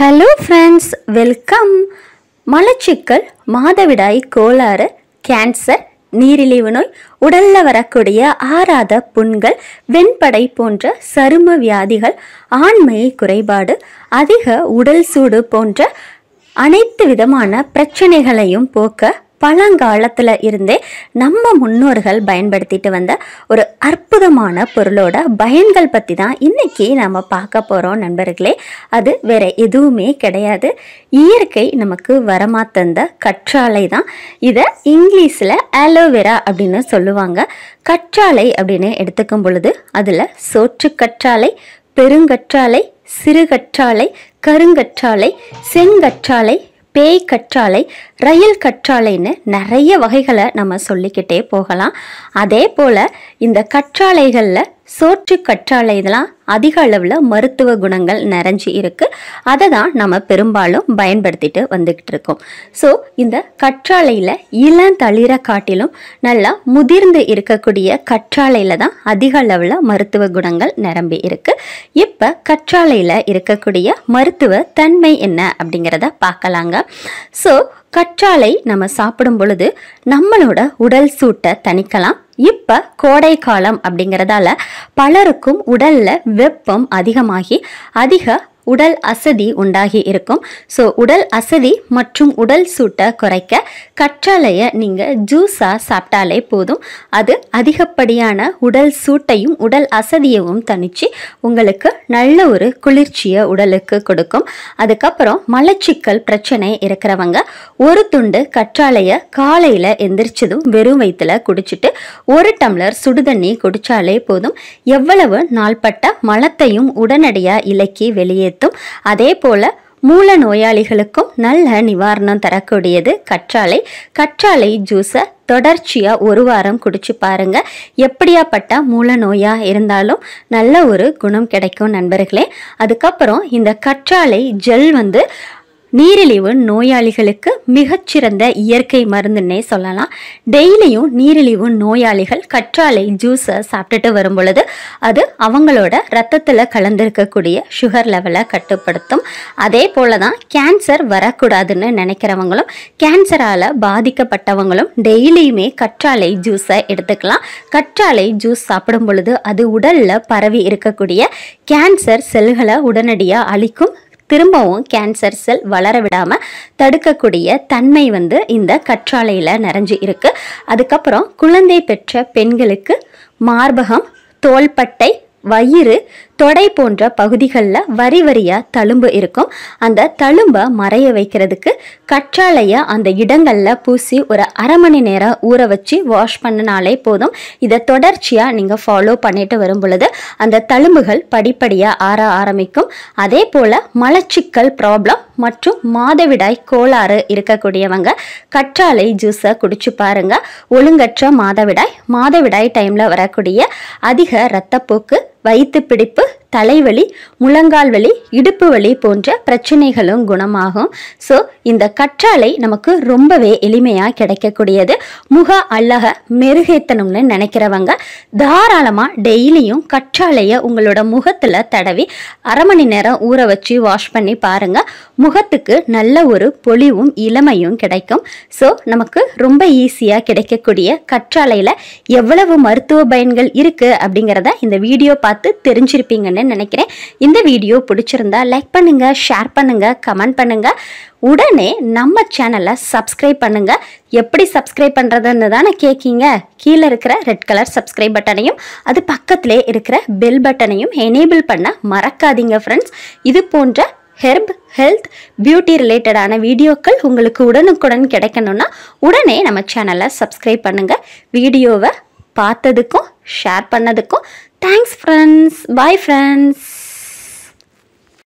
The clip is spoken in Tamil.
ஹலோ ஃப்ரெண்ட்ஸ் வெல்கம் மலச்சிக்கல் மாதவிடாய் கோளாறு கேன்சர் நீரிழிவு நோய் உடலில் வரக்கூடிய ஆறாத புண்கள் வெண்படை போன்ற சரும வியாதிகள் ஆண்மை குறைபாடு அதிக உடல் சூடு போன்ற அனைத்து விதமான பிரச்சனைகளையும் போக்க பழங்காலத்தில் இருந்தே நம்ம முன்னோர்கள் பயன்படுத்திட்டு வந்த ஒரு அற்புதமான பொருளோட பயன்கள் பற்றி தான் இன்றைக்கி நம்ம பார்க்க போகிறோம் நண்பர்களே அது வேறு எதுவுமே கிடையாது இயற்கை நமக்கு வரமா தந்த கற்றாழை தான் இதை இங்கிலீஷில் ஆலோவேரா அப்படின்னு சொல்லுவாங்க கற்றாழை அப்படின்னு எடுத்துக்கும் பொழுது அதில் சோற்று கற்றாழை பெருங்கற்றாழை சிறுகற்றாழை கருங்கற்றாழை செங்கற்றாழை பேய் கற்றாழை ரயில் கற்றாழைன்னு நிறைய வகைகளை நம்ம சொல்லிக்கிட்டே போகலாம் அதே போல் இந்த கற்றாழைகளில் சோற்று கற்றாழை இதெல்லாம் அதிக அளவில் மருத்துவ குணங்கள் நிறைஞ்சு இருக்குது அதை தான் நம்ம பெரும்பாலும் பயன்படுத்திட்டு வந்துக்கிட்டு இருக்கோம் ஸோ இந்த கற்றாழையில் தளிர காட்டிலும் நல்லா முதிர்ந்து இருக்கக்கூடிய கற்றாழையில் தான் அதிக அளவில் மருத்துவ குணங்கள் நிரம்பி இருக்குது இப்போ கற்றாழையில் இருக்கக்கூடிய மருத்துவ தன்மை என்ன அப்படிங்கிறத பார்க்கலாங்க ஸோ கற்றாழை நம்ம சாப்பிடும் பொழுது நம்மளோட உடல் சூட்டை தணிக்கலாம் இப்போ கோடை காலம் அப்படிங்கிறதால பலருக்கும் உடலில் வெப்பம் அதிகமாகி அதிக உடல் அசதி உண்டாகி இருக்கும் ஸோ உடல் அசதி மற்றும் உடல் சூட்டை குறைக்க கற்றாழையை நீங்கள் ஜூஸாக சாப்பிட்டாலே போதும் அது அதிகப்படியான உடல் சூட்டையும் உடல் அசதியவும் தனிச்சு உங்களுக்கு நல்ல ஒரு குளிர்ச்சியை உடலுக்கு கொடுக்கும் அதுக்கப்புறம் மலச்சிக்கல் பிரச்சனை இருக்கிறவங்க ஒரு துண்டு கற்றாழையை காலையில் எந்திரிச்சதும் வெறும் வயிற்றுல குடிச்சிட்டு ஒரு டம்ளர் சுடுதண்ணி குடித்தாலே போதும் எவ்வளவு நாள்பட்ட மலத்தையும் உடனடியாக இலக்கி வெளியேற்ற ஏற்படுத்தும் அதே போல் மூல நோயாளிகளுக்கும் நல்ல நிவாரணம் தரக்கூடியது கற்றாழை கற்றாழை ஜூஸை தொடர்ச்சியாக ஒரு வாரம் குடிச்சு பாருங்க எப்படியாப்பட்ட மூல நோயாக இருந்தாலும் நல்ல ஒரு குணம் கிடைக்கும் நண்பர்களே அதுக்கப்புறம் இந்த கற்றாழை ஜெல் வந்து நீரிழிவு நோயாளிகளுக்கு மிகச்சிறந்த இயற்கை மருந்துன்னே சொல்லலாம் டெய்லியும் நீரிழிவு நோயாளிகள் கற்றாழை ஜூஸை சாப்பிட்டுட்டு வரும் பொழுது அது அவங்களோட ரத்தத்தில் கலந்திருக்கக்கூடிய சுகர் லெவலை கட்டுப்படுத்தும் அதே போல தான் கேன்சர் வரக்கூடாதுன்னு நினைக்கிறவங்களும் கேன்சரால் பாதிக்கப்பட்டவங்களும் டெய்லியுமே கற்றாழை ஜூஸை எடுத்துக்கலாம் கற்றாழை ஜூஸ் சாப்பிடும் பொழுது அது உடலில் பரவி இருக்கக்கூடிய கேன்சர் செல்களை உடனடியாக அழிக்கும் திரும்பவும் கேன்சர் செல் வளர விடாமல் தடுக்கக்கூடிய தன்மை வந்து இந்த கற்றாழையில் நிறைஞ்சு இருக்குது அதுக்கப்புறம் குழந்தை பெற்ற பெண்களுக்கு மார்பகம் தோள்பட்டை வயிறு தொடை போன்ற பகுதிகளில் வரி வரியாக தழும்பு இருக்கும் அந்த தழும்பை மறைய வைக்கிறதுக்கு கற்றாழையை அந்த இடங்களில் பூசி ஒரு அரை மணி நேரம் ஊற வச்சு வாஷ் பண்ணினாலே போதும் இதை தொடர்ச்சியாக நீங்கள் ஃபாலோ பண்ணிட்டு வரும் பொழுது அந்த தழும்புகள் படிப்படியாக ஆற ஆரம்பிக்கும் அதே போல் மலச்சிக்கல் ப்ராப்ளம் மற்றும் மாதவிடாய் கோளாறு இருக்கக்கூடியவங்க கற்றாழை ஜூஸை குடிச்சு பாருங்கள் ஒழுங்கற்ற மாதவிடாய் மாதவிடாய் டைமில் வரக்கூடிய அதிக இரத்தப்போக்கு வயிற்று பிடிப்பு தலைவலி முழங்கால் வலி இடுப்பு வலி போன்ற பிரச்சனைகளும் குணமாகும் ஸோ இந்த கற்றாழை நமக்கு ரொம்பவே எளிமையாக கிடைக்கக்கூடியது முக அழக மெருகேத்தணும்னு நினைக்கிறவங்க தாராளமாக டெய்லியும் கற்றாழையை உங்களோட முகத்தில் தடவி அரை மணி நேரம் ஊற வச்சு வாஷ் பண்ணி பாருங்கள் முகத்துக்கு நல்ல ஒரு பொலிவும் இளமையும் கிடைக்கும் ஸோ நமக்கு ரொம்ப ஈஸியாக கிடைக்கக்கூடிய கற்றாழையில் எவ்வளவு மருத்துவ பயன்கள் இருக்குது அப்படிங்கிறத இந்த வீடியோ பார்த்து தெரிஞ்சிருப்பீங்கன்னு நினைக்கிறேன் இந்த வீடியோ பிடிச்சிருந்தா லைக் பண்ணுங்கள் ஷேர் பண்ணுங்கள் கமெண்ட் பண்ணுங்கள் உடனே நம்ம சேனலை சப்ஸ்கிரைப் பண்ணுங்கள் எப்படி சப்ஸ்கிரைப் பண்ணுறதுன்னு தானே கேட்கிங்க கீழே இருக்கிற ரெட் கலர் சப்ஸ்கிரைப் பட்டனையும் அது பக்கத்திலே இருக்கிற பெல் பட்டனையும் எனேபிள் பண்ண மறக்காதீங்க ஃப்ரெண்ட்ஸ் இது போன்ற ஹெர்ப் ஹெல்த் பியூட்டி ரிலேட்டடான வீடியோக்கள் உங்களுக்கு உடனுக்குடன் கிடைக்கணும்னா உடனே நம்ம சேனலை சப்ஸ்கிரைப் பண்ணுங்கள் வீடியோவை பார்த்ததுக்கும் ஷேர் பண்ணதுக்கும் தேங்க்ஸ் ஃப்ரெண்ட்ஸ் பாய் ஃப்ரெண்ட்ஸ்